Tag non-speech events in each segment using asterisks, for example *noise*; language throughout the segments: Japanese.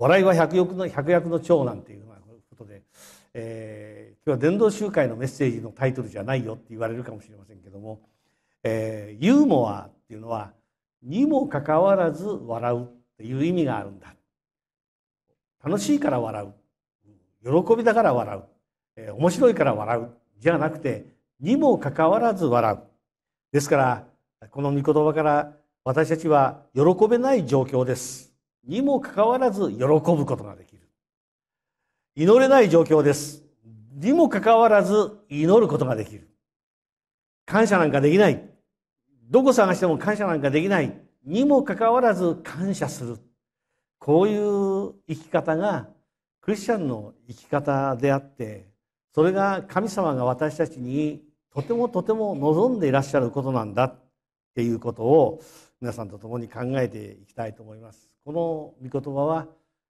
笑いは百欲の百薬の長なんていうことで、えー、今日は伝道集会のメッセージのタイトルじゃないよって言われるかもしれませんけども、えー、ユーモアっていうのはにもかかわらず笑うっていう意味があるんだ楽しいから笑う喜びだから笑う、えー、面白いから笑うじゃなくてにもかかわらず笑うですからこの御言葉から私たちは喜べない状況ですにもかかわらず喜ぶことができる。祈れない状況です。にもかかわらず祈ることができる。感謝なんかできない。どこ探しても感謝なんかできない。にもかかわらず感謝する。こういう生き方がクリスチャンの生き方であって、それが神様が私たちにとてもとても望んでいらっしゃることなんだっていうことを皆さんと共に考えていきたいと思います。この御言葉は、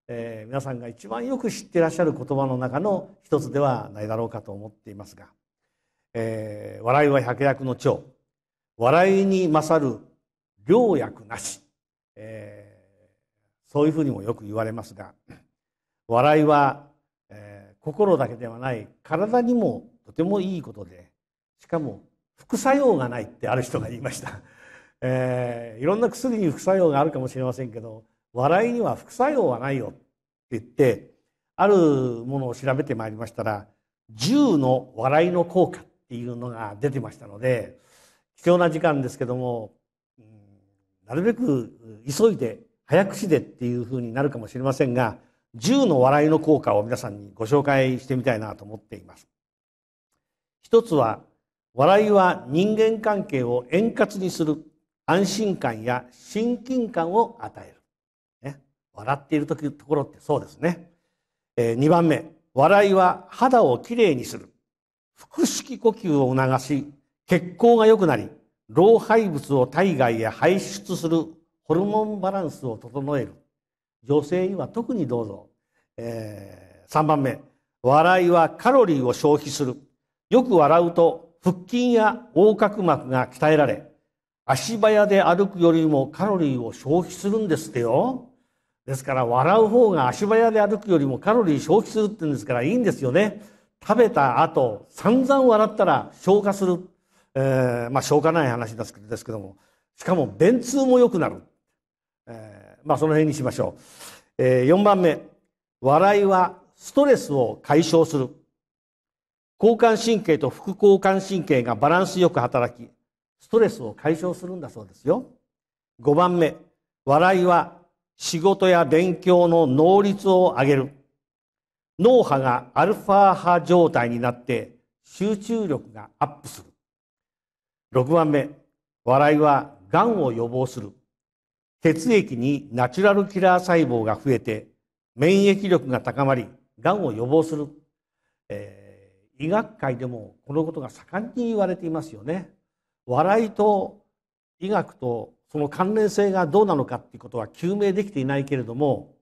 えー、皆さんが一番よく知っていらっしゃる言葉の中の一つではないだろうかと思っていますが「えー、笑いは百薬の長」「笑いに勝る良薬なし」えー、そういうふうにもよく言われますが笑いは、えー、心だけではない体にもとてもいいことでしかも副作用がないってある人が言いました。えー、いろんな薬に副作用があるかもしれませんけど笑いには副作用はないよって言ってあるものを調べてまいりましたら10の笑いの効果っていうのが出てましたので貴重な時間ですけども、うん、なるべく急いで早口でっていうふうになるかもしれませんが10の笑いの効果を皆さんにご紹介してみたいなと思っています。一つは笑いは人間関係を円滑にする安心感や親近感を与える笑っている時ところってそうですね、えー、2番目笑いは肌をきれいにする腹式呼吸を促し血行が良くなり老廃物を体外へ排出するホルモンバランスを整える女性には特にどうぞ、えー、3番目笑いはカロリーを消費するよく笑うと腹筋や横隔膜が鍛えられ足早で歩くよりもカロリーを消費するんですってよですから笑う方が足早で歩くよりもカロリー消費するって言うんですからいいんですよね食べた後散々笑ったら消化する、えー、まあ消化ない話ですけどもしかも便通も良くなる、えー、まあその辺にしましょう、えー、4番目笑いはストレスを解消する交感神経と副交感神経がバランスよく働きストレスを解消するんだそうですよ5番目笑いは仕事や勉強の能率を上げる。脳波がアルファ波状態になって集中力がアップする。6番目、笑いは癌を予防する。血液にナチュラルキラー細胞が増えて免疫力が高まり、癌を予防する、えー、医学界でもこのことが盛んに言われていますよね。笑いと医学とその関連性がどうなのかっていうことは究明できていないけれども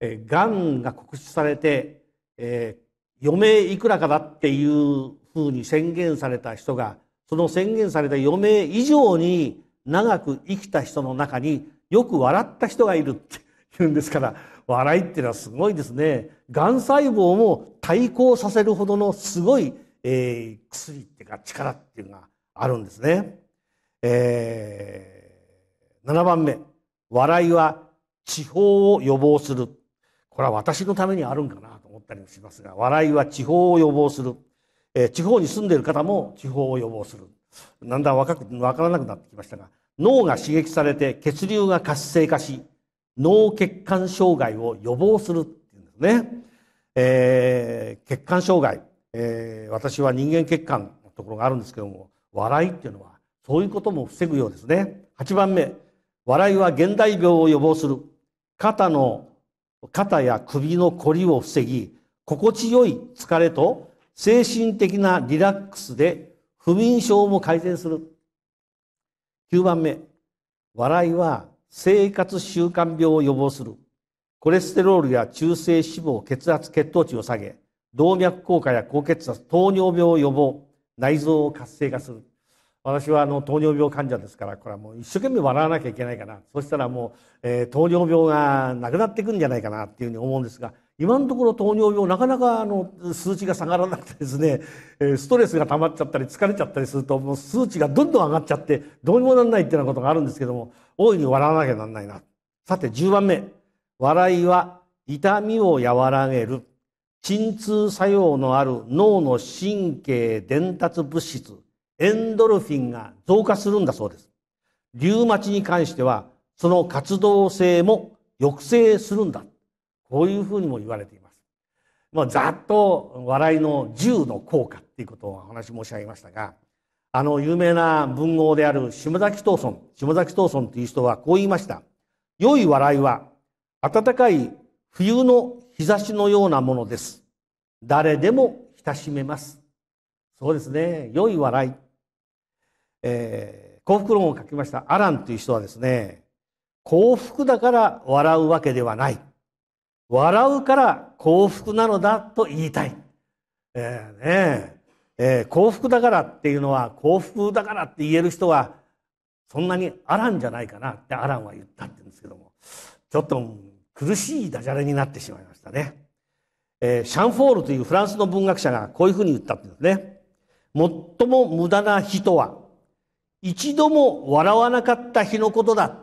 がんが告知されて、え余命いくらかだっていうふうに宣言された人がその宣言された余命以上に長く生きた人の中によく笑った人がいるって言うんですから笑いっていうのはすごいですねがん細胞も対抗させるほどのすごい、えー、薬っていうか力っていうのがあるんですね。えー7番目笑いは地方を予防するこれは私のためにあるんかなと思ったりもしますが笑いは地方を予防する、え地方に住んでいる方も地方を予防するだんだん若く分からなくなってきましたが脳が刺激されて血流が活性化し脳血管障害を予防するっていうんですね、えー、血管障害、えー、私は人間血管のところがあるんですけども笑いっていうのはそういうことも防ぐようですね8番目笑いは現代病を予防する。肩の、肩や首のこりを防ぎ、心地よい疲れと精神的なリラックスで不眠症も改善する。9番目、笑いは生活習慣病を予防する。コレステロールや中性脂肪、血圧、血糖値を下げ、動脈硬化や高血圧、糖尿病を予防、内臓を活性化する。私はあの糖尿病患者ですからこれはもう一生懸命笑わなきゃいけないかなそしたらもう、えー、糖尿病がなくなっていくんじゃないかなっていうふうに思うんですが今のところ糖尿病なかなかあの数値が下がらなくてですね、えー、ストレスが溜まっちゃったり疲れちゃったりするともう数値がどんどん上がっちゃってどうにもなんないっていうようなことがあるんですけども大いに笑わなきゃなんないなさて10番目笑いは痛みを和らげる鎮痛作用のある脳の神経伝達物質エンドルフィンが増加するんだそうです。リウマチに関しては、その活動性も抑制するんだ。こういうふうにも言われています。まあ、ざっと笑いの1の効果っていうことをお話申し上げましたが、あの有名な文豪である島崎藤村、島崎藤村という人はこう言いました。良い笑いは暖かい冬の日差しのようなものです。誰でも親しめます。そうですね。良い笑い。えー、幸福論を書きましたアランという人はですね、幸福だから笑うわけではない。笑うから幸福なのだと言いたい。えー、ねえー、幸福だからっていうのは幸福だからって言える人はそんなにアランじゃないかなってアランは言ったって言うんですけどもちょっと苦しいダジャレになってしまいましたね、えー、シャンフォールというフランスの文学者がこういうふうに言ったって言うんですね最も無駄な人は一度も笑わなかった日のことだ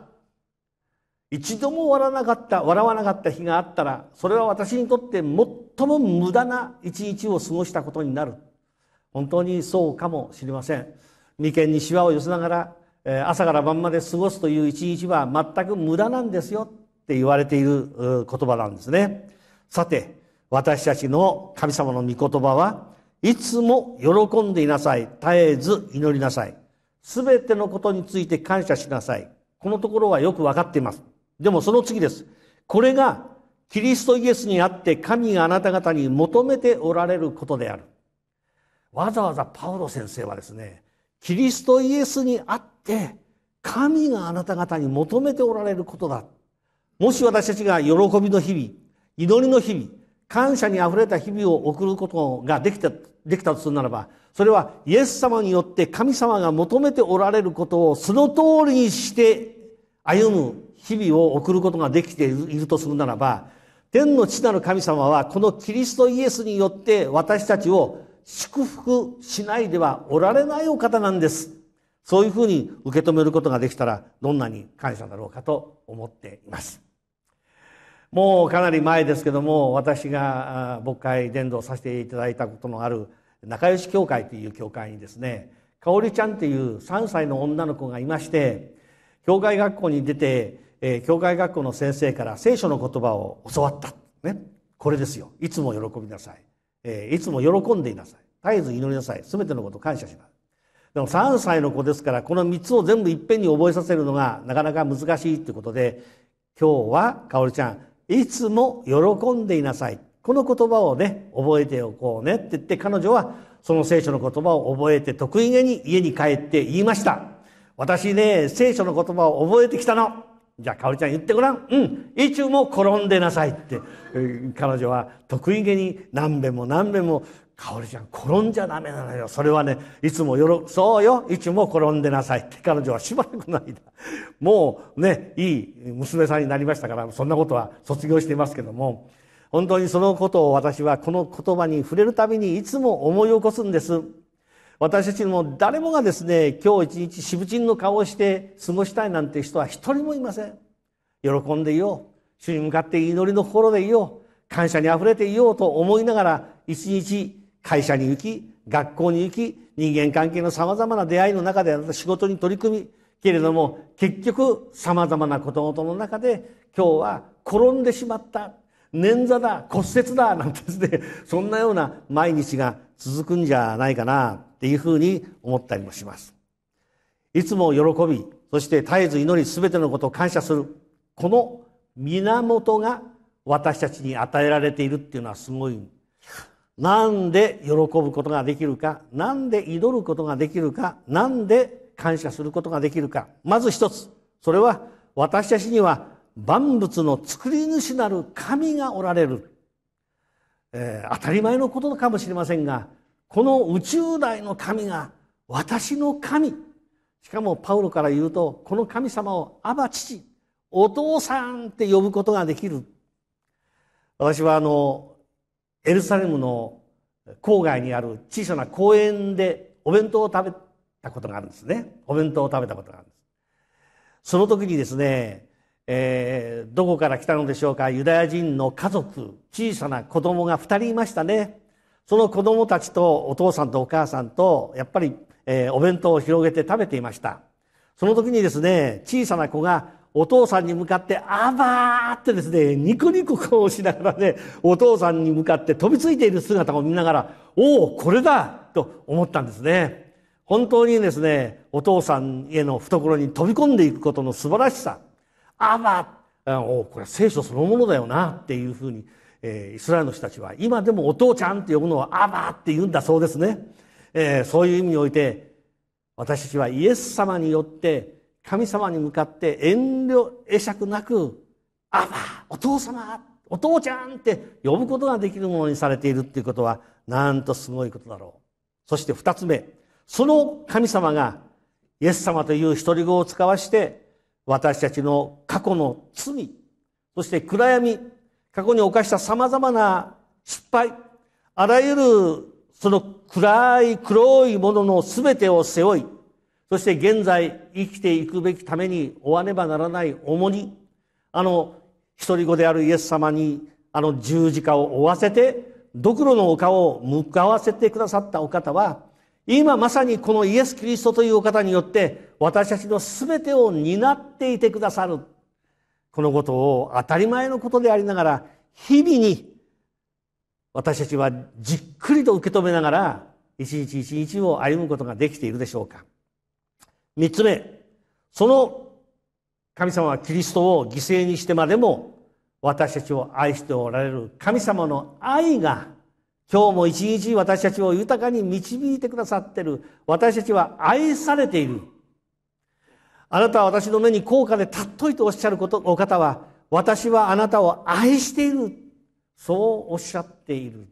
一度も笑わなかった笑わなかった日があったらそれは私にとって最も無駄な一日を過ごしたことになる本当にそうかもしれません眉間にしわを寄せながら朝から晩まで過ごすという一日は全く無駄なんですよって言われている言葉なんですねさて私たちの神様の御言葉はいつも喜んでいなさい絶えず祈りなさいすべてのことについて感謝しなさい。このところはよくわかっています。でもその次です。これがキリストイエスにあって神があなた方に求めておられることである。わざわざパウロ先生はですね、キリストイエスにあって神があなた方に求めておられることだ。もし私たちが喜びの日々、祈りの日々、感謝にあふれた日々を送ることができたできたとするならばそれはイエス様によって神様が求めておられることをその通りにして歩む日々を送ることができているとするならば天の地なる神様はこのキリストイエスによって私たちを祝福しないではおられないお方なんです。そういうふうに受け止めることができたらどんなに感謝だろうかと思っています。もうかなり前ですけども私が牧会伝道させていただいたことのある仲良し教会という教会にですねかおりちゃんっていう3歳の女の子がいまして教会学校に出て、え教会学校の先生から聖書の言葉を教わった、ね、これですよいつも喜びなさい、えいつも喜んでいなさい絶えず祈りなさい全てのこと感謝しますでも3歳の子ですからこの3つを全部いっぺんに覚えさせるのがなかなか難しいってことで今日はかおりちゃんいつも喜んでいなさい。この言葉をね、覚えておこうねって言って、彼女はその聖書の言葉を覚えて得意げに家に帰って言いました。私ね、聖書の言葉を覚えてきたの。じゃあ、かおりちゃん言ってごらん。うん。いつも転んでなさいって、彼女は得意げに何べんも何べんもかおりちゃん、転んじゃダメなのよ。それはね、いつもよろ、そうよ、いつも転んでなさいって彼女はしばらくの間、もうね、いい娘さんになりましたから、そんなことは卒業していますけども、本当にそのことを私はこの言葉に触れるたびにいつも思い起こすんです。私たちも誰もがですね、今日一日しぶちんの顔をして過ごしたいなんて人は一人もいません。喜んでいよう。主に向かって祈りの心でいよう。感謝に溢れていようと思いながら、一日会社に行き、学校に行き、人間関係の様々な出会いの中であなた仕事に取り組み、けれども結局様々なことごとの中で今日は転んでしまった、捻挫だ、骨折だ、なんてですね、そんなような毎日が続くんじゃないかなっていうふうに思ったりもします。いつも喜び、そして絶えず祈り、全てのことを感謝する。この源が私たちに与えられているっていうのはすごいなんで喜ぶことができるかなんで祈ることができるかなんで感謝することができるかまず一つそれは私たちには万物の作り主なる神がおられる、えー、当たり前のことかもしれませんがこの宇宙大の神が私の神しかもパウロから言うとこの神様を「アバ父」「お父さん」って呼ぶことができる私はあのエルサレムの郊外にある小さな公園でお弁当を食べたことがあるんですねお弁当を食べたことがあるんですその時にですね、えー、どこから来たのでしょうかユダヤ人の家族小さな子供が2人いましたねその子供たちとお父さんとお母さんとやっぱり、えー、お弁当を広げて食べていましたその時にですね小さな子がお父さんに向かって「あばー」ってですねニコニコこうしながらねお父さんに向かって飛びついている姿を見ながら「おおこれだ!」と思ったんですね。本当にですねお父さんへの懐に飛び込んでいくことの素晴らしさ「あばおおこれは聖書そのものだよな」っていうふうに、えー、イスラエルの人たちは今でもお父ちゃんって呼ぶのを「あば」って言うんだそうですね。えー、そういう意味において私たちはイエス様によって神様に向かって遠慮、会釈なく、あば、お父様、お父ちゃんって呼ぶことができるものにされているっていうことは、なんとすごいことだろう。そして二つ目、その神様が、イエス様という一人子を使わして、私たちの過去の罪、そして暗闇、過去に犯した様々な失敗、あらゆるその暗い黒いものの全てを背負い、そして現在生きていくべきために追わねばならない重荷あの一人子であるイエス様にあの十字架を追わせてドクロの丘を向かわせてくださったお方は今まさにこのイエス・キリストというお方によって私たちの全てを担っていてくださるこのことを当たり前のことでありながら日々に私たちはじっくりと受け止めながら一日一日を歩むことができているでしょうか三つ目、その神様はキリストを犠牲にしてまでも私たちを愛しておられる神様の愛が今日も一日私たちを豊かに導いてくださってる私たちは愛されているあなたは私の目に高価でたっといとおっしゃることお方は私はあなたを愛しているそうおっしゃっている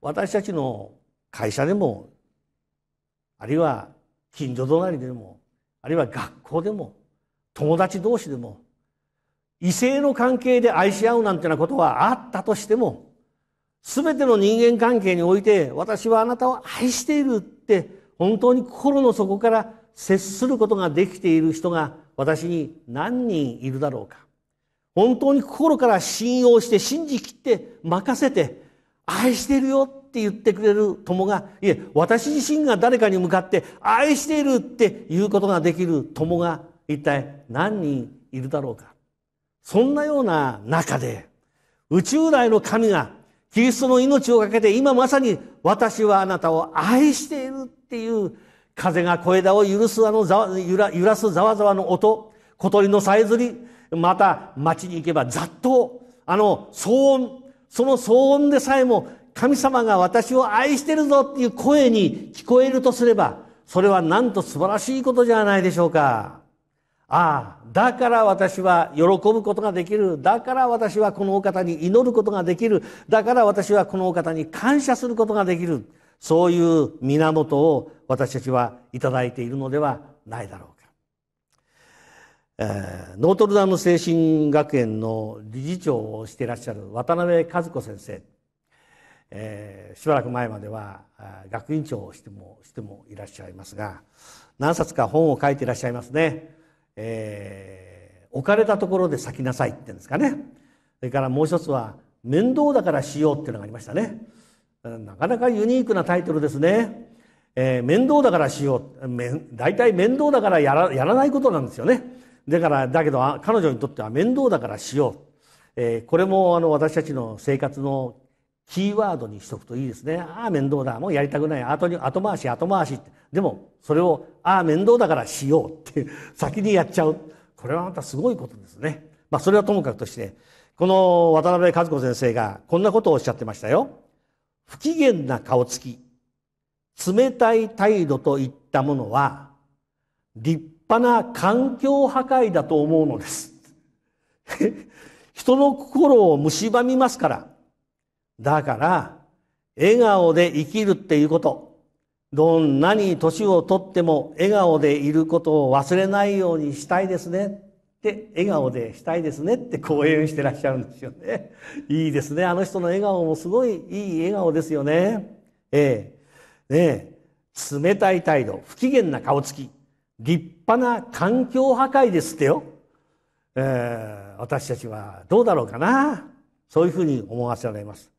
私たちの会社でもあるいは近所隣でもあるいは学校でも友達同士でも異性の関係で愛し合うなんてなことはあったとしても全ての人間関係において私はあなたを愛しているって本当に心の底から接することができている人が私に何人いるだろうか本当に心から信用して信じきって任せて愛してるよって言ってくれる友がいえ私自身が誰かに向かって愛しているっていうことができる友が一体何人いるだろうかそんなような中で宇宙来の神がキリストの命をかけて今まさに私はあなたを愛しているっていう風が小枝を揺すあの揺ら揺らすざわざわの音小鳥のさえずりまた街に行けばざっとあの騒音その騒音でさえも神様が私を愛してるぞっていう声に聞こえるとすれば、それはなんと素晴らしいことじゃないでしょうか。ああ、だから私は喜ぶことができる。だから私はこのお方に祈ることができる。だから私はこのお方に感謝することができる。そういう源を私たちはいただいているのではないだろうか。えー、ノートルダム精神学園の理事長をしていらっしゃる渡辺和子先生。えー、しばらく前までは学院長をしてもしてもいらっしゃいますが何冊か本を書いていらっしゃいますね、えー、置かれたところで咲きなさいって言うんですかねそれからもう一つは面倒だからしようっていうのがありましたねなかなかユニークなタイトルですね、えー、面倒だからしよう大体面倒だからやらやらないことなんですよねだからだけど彼女にとっては面倒だからしよう、えー、これもあの私たちの生活のキーワードにしとくといいですねああ面倒だもうやりたくない後に後回し後回しってでもそれをああ面倒だからしようって *laughs* 先にやっちゃうこれはまたすごいことですねまあそれはともかくとしてこの渡辺和子先生がこんなことをおっしゃってましたよ不機嫌な顔つき冷たい態度といったものは立派な環境破壊だと思うのです *laughs* 人の心を蝕みますからだから、笑顔で生きるっていうこと。どんなに年をとっても笑顔でいることを忘れないようにしたいですね。で、笑顔でしたいですねって講演してらっしゃるんですよね。いいですね。あの人の笑顔もすごいいい笑顔ですよね。ええ。ねえ。冷たい態度、不機嫌な顔つき、立派な環境破壊ですってよ。えー、私たちはどうだろうかな。そういうふうに思わせられます。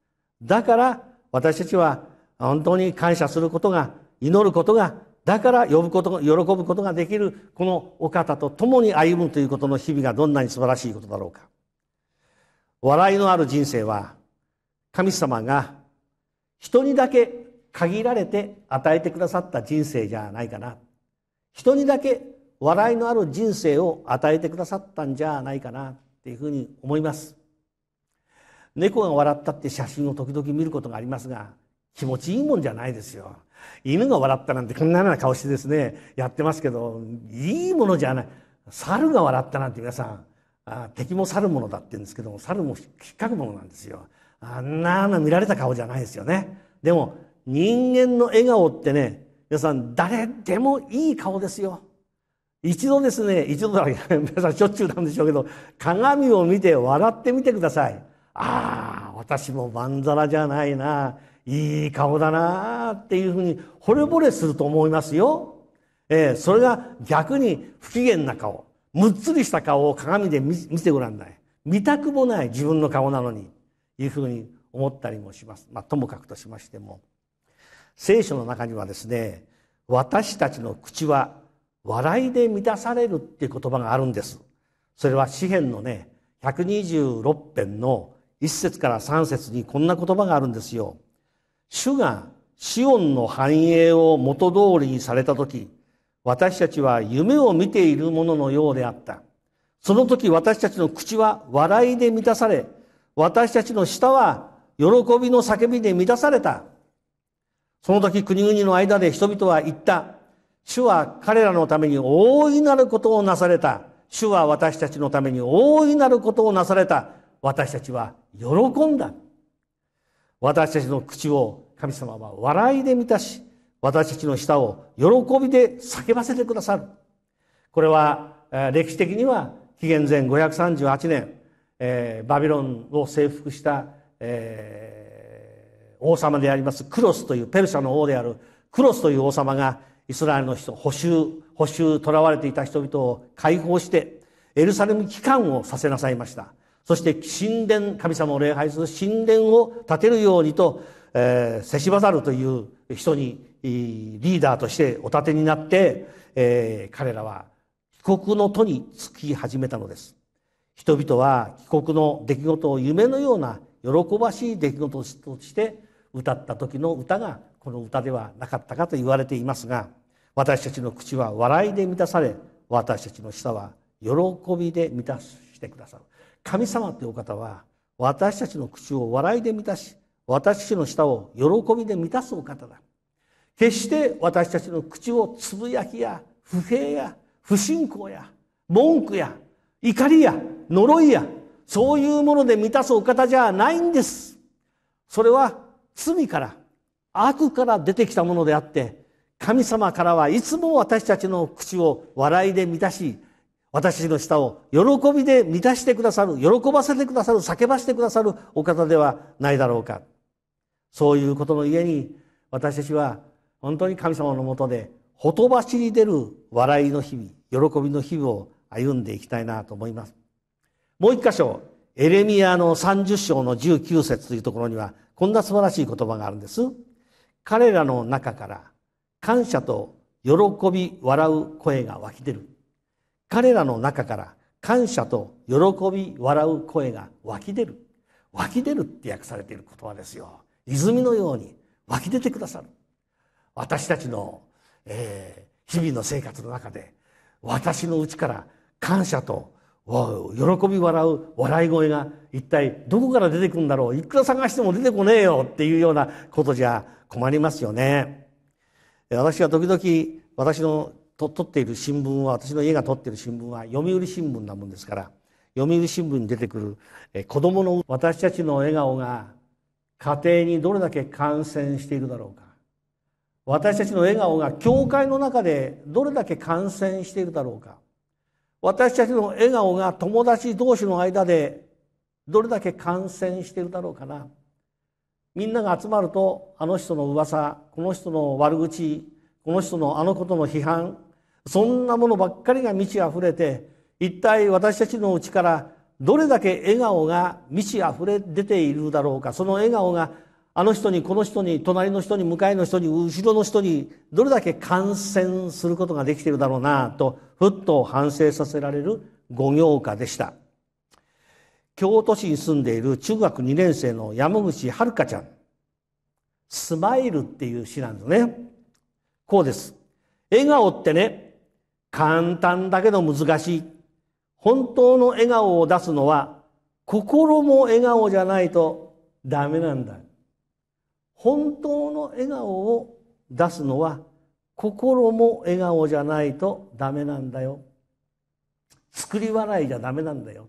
だから私たちは本当に感謝することが祈ることがだから呼ぶこと喜ぶことができるこのお方と共に歩むということの日々がどんなに素晴らしいことだろうか笑いのある人生は神様が人にだけ限られて与えてくださった人生じゃないかな人にだけ笑いのある人生を与えてくださったんじゃないかなっていうふうに思います猫が笑ったって写真を時々見ることがありますが気持ちいいもんじゃないですよ犬が笑ったなんてこんなような顔してですねやってますけどいいものじゃない猿が笑ったなんて皆さんあ敵も猿ものだって言うんですけども猿も引っかくものなんですよあんな見られた顔じゃないですよねでも人間の笑顔ってね皆さん誰でもいい顔ですよ一度ですね一度だけ皆さんしょっちゅうなんでしょうけど鏡を見て笑ってみてくださいああ私もまんざらじゃないないい顔だなっていうふうに惚れ惚れすると思いますよ。えー、それが逆に不機嫌な顔むっつりした顔を鏡で見てごらんない見たくもない自分の顔なのにいうふうに思ったりもします、まあ、ともかくとしましても聖書の中にはですね私たちの口は笑いで満たされるっていう言葉があるんですそれは詩篇のね126編の1節から3節にこんな言葉があるんですよ。主がシオンの繁栄を元通りにされた時、私たちは夢を見ているもののようであった。その時私たちの口は笑いで満たされ、私たちの舌は喜びの叫びで満たされた。その時国々の間で人々は言った。主は彼らのために大いなることをなされた。主は私たちのために大いなることをなされた。私たちは喜んだ私たちの口を神様は笑いで満たし私たちの舌を喜びで叫ばせてくださるこれは歴史的には紀元前538年、えー、バビロンを征服した、えー、王様でありますクロスというペルシャの王であるクロスという王様がイスラエルの人補修補修囚われていた人々を解放してエルサレム帰還をさせなさいましたそして神殿、神様を礼拝する神殿を建てるようにと、えー、セシバザルという人にリーダーとしてお立てになって、えー、彼らは帰国の途に着き始めたのです。人々は帰国の出来事を夢のような喜ばしい出来事として歌った時の歌がこの歌ではなかったかと言われていますが私たちの口は笑いで満たされ私たちの舌は喜びで満たしてくださる神様というお方は私たちの口を笑いで満たし私たちの舌を喜びで満たすお方だ決して私たちの口をつぶやきや不平や不信仰や文句や怒りや呪いやそういうもので満たすお方じゃないんですそれは罪から悪から出てきたものであって神様からはいつも私たちの口を笑いで満たし私の舌を喜びで満たしてくださる、喜ばせてくださる、叫ばせてくださるお方ではないだろうか。そういうことの家に、私たちは本当に神様のもとで、ほとばしり出る笑いの日々、喜びの日々を歩んでいきたいなと思います。もう一箇所、エレミアの30章の19節というところには、こんな素晴らしい言葉があるんです。彼らの中から、感謝と喜び笑う声が湧き出る。彼らの中から感謝と喜び笑う声が湧き出る湧き出るって訳されている言葉ですよ泉のように湧き出てくださる私たちの、えー、日々の生活の中で私のうちから感謝と喜び笑う笑い声が一体どこから出てくるんだろういくら探しても出てこねえよっていうようなことじゃ困りますよね私は時々私のと取っている新聞は私の家が取っている新聞は読売新聞なもんですから読売新聞に出てくる、え子どもの私たちの笑顔が家庭にどれだけ感染しているだろうか私たちの笑顔が教会の中でどれだけ感染しているだろうか私たちの笑顔が友達同士の間でどれだけ感染しているだろうかなみんなが集まるとあの人の噂この人の悪口この人のあのことの批判そんなものばっかりが満ち溢れて一体私たちのうちからどれだけ笑顔が満ち溢れ出ているだろうかその笑顔があの人にこの人に隣の人に向かいの人に後ろの人にどれだけ感染することができているだろうなとふっと反省させられる五行家でした京都市に住んでいる中学2年生の山口遥ちゃん「スマイル」っていう詩なんですね。こうです。笑顔ってね、簡単だけど難しい。本当の笑顔を出すのは、心も笑顔じゃないとダメなんだ。本当の笑顔を出すのは、心も笑顔じゃないとダメなんだよ。作り笑いじゃダメなんだよ。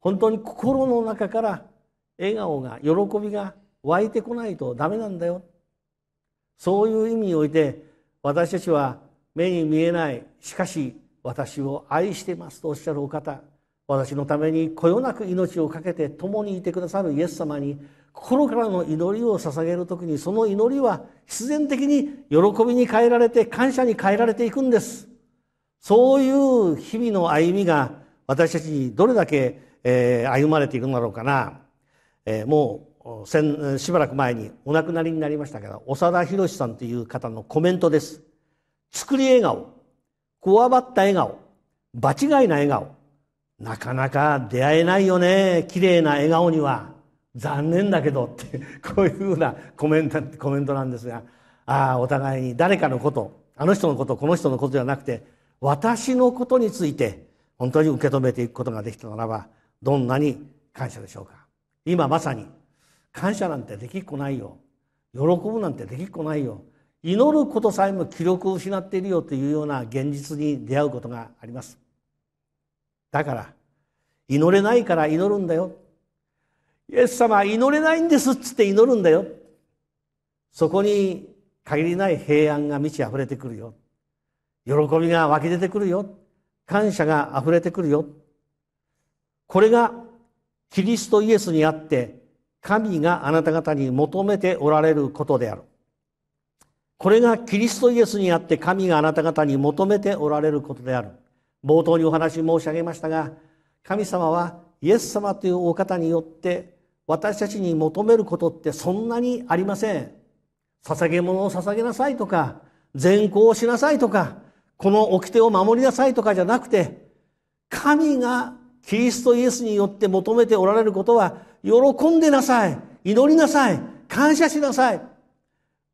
本当に心の中から笑顔が、喜びが湧いてこないとダメなんだよ。そういう意味において私たちは目に見えないしかし私を愛していますとおっしゃるお方私のためにこよなく命を懸けて共にいてくださるイエス様に心からの祈りを捧げる時にその祈りは必然的に喜びに変えられて感謝に変えられていくんですそういう日々の歩みが私たちにどれだけ、え歩まれていくんだろうかな、えー、も先しばらく前にお亡くなりになりましたけど長田博さんという方のコメントです作り笑顔こわばった笑顔場違いな笑顔なかなか出会えないよね綺麗な笑顔には残念だけどってこういうふうなコメントコメントなんですがああお互いに誰かのことあの人のことこの人のことではなくて私のことについて本当に受け止めていくことができたならばどんなに感謝でしょうか今まさに感謝なんてできっこないよ喜ぶなんてできっこないよ祈ることさえも気力を失っているよというような現実に出会うことがありますだから祈れないから祈るんだよイエス様祈れないんですっつって祈るんだよそこに限りない平安が満ち溢れてくるよ喜びが湧き出てくるよ感謝が溢れてくるよこれがキリストイエスにあって神があなた方に求めておられることである。これがキリストイエスにあって神があなた方に求めておられることである。冒頭にお話申し上げましたが、神様はイエス様というお方によって私たちに求めることってそんなにありません。捧げ物を捧げなさいとか、善行をしなさいとか、この掟を守りなさいとかじゃなくて、神がキリストイエスによって求めておられることは喜んでなさい。祈りなさい。感謝しなさい。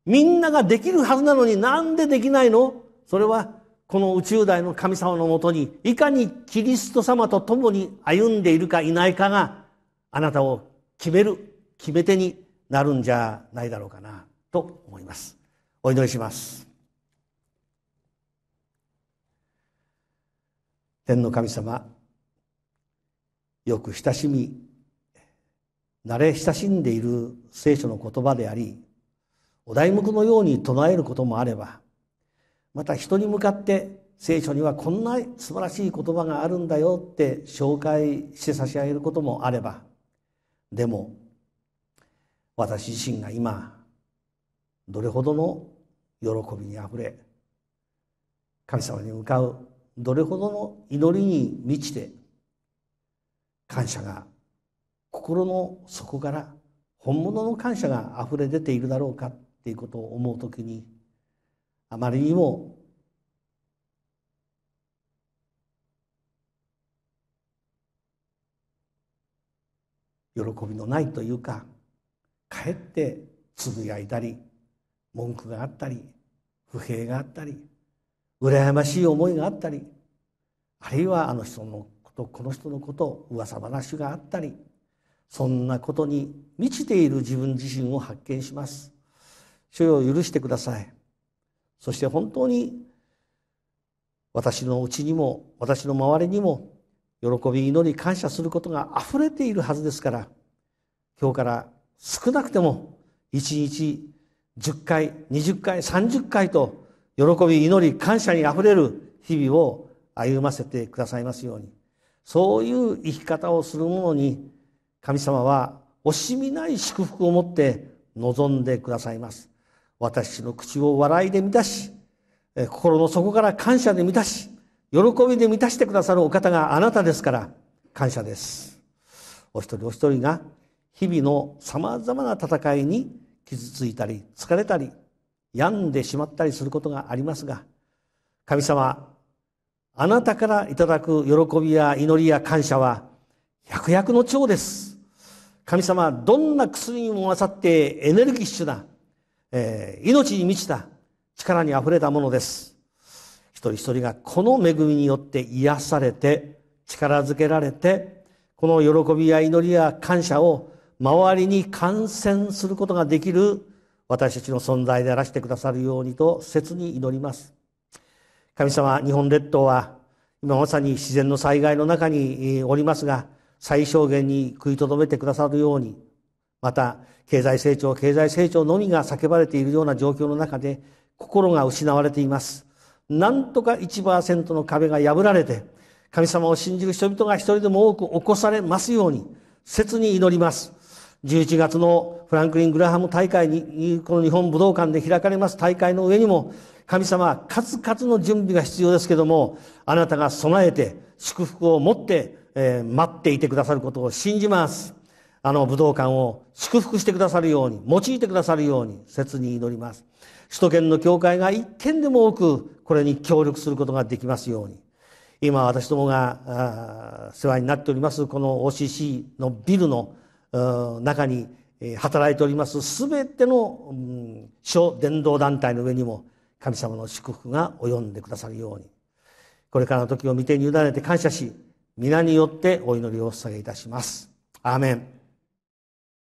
みんなができるはずなのになんでできないのそれはこの宇宙大の神様のもとにいかにキリスト様と共に歩んでいるかいないかがあなたを決める決め手になるんじゃないだろうかなと思います。お祈りします。天の神様よく親しみ慣れ親しんでいる聖書の言葉でありお題目のように唱えることもあればまた人に向かって聖書にはこんな素晴らしい言葉があるんだよって紹介して差し上げることもあればでも私自身が今どれほどの喜びにあふれ神様に向かうどれほどの祈りに満ちて感謝が心の底から本物の感謝があふれ出ているだろうかっていうことを思う時にあまりにも喜びのないというかかえってつぶやいたり文句があったり不平があったり羨ましい思いがあったりあるいはあの人のことこの人のこと噂話があったりそんなことに満ちている自分自身を発見します主よ許してくださいそして本当に私のうちにも私の周りにも喜び祈り感謝することがあふれているはずですから今日から少なくても1日10回20回30回と喜び祈り感謝にあふれる日々を歩ませてくださいますようにそういう生き方をするものに神様は惜しみない祝福を持って望んでくださいます。私の口を笑いで満たし、心の底から感謝で満たし、喜びで満たしてくださるお方があなたですから、感謝です。お一人お一人が日々の様々な戦いに傷ついたり、疲れたり、病んでしまったりすることがありますが、神様、あなたからいただく喜びや祈りや感謝は、百薬の長です。神様どんな薬にも勝ってエネルギッシュな、えー、命に満ちた力に溢れたものです。一人一人がこの恵みによって癒されて、力づけられて、この喜びや祈りや感謝を周りに感染することができる私たちの存在であらしてくださるようにと切に祈ります。神様、日本列島は今まさに自然の災害の中におりますが、最小限に食いとどめてくださるように、また、経済成長、経済成長のみが叫ばれているような状況の中で、心が失われています。なんとか1%の壁が破られて、神様を信じる人々が一人でも多く起こされますように、切に祈ります。11月のフランクリン・グラハム大会に、この日本武道館で開かれます大会の上にも、神様は数々の準備が必要ですけども、あなたが備えて、祝福を持って、えー、待っていてくださることを信じます。あの武道館を祝福してくださるように、用いてくださるように、切に祈ります。首都圏の教会が一件でも多く、これに協力することができますように。今、私どもが世話になっております、この OCC のビルの中に働いております、すべての、うん、諸伝道団体の上にも、神様の祝福が及んでくださるように。これからの時を見てに委ねて感謝し、皆によってお祈りをお捧げいたします。アーメン。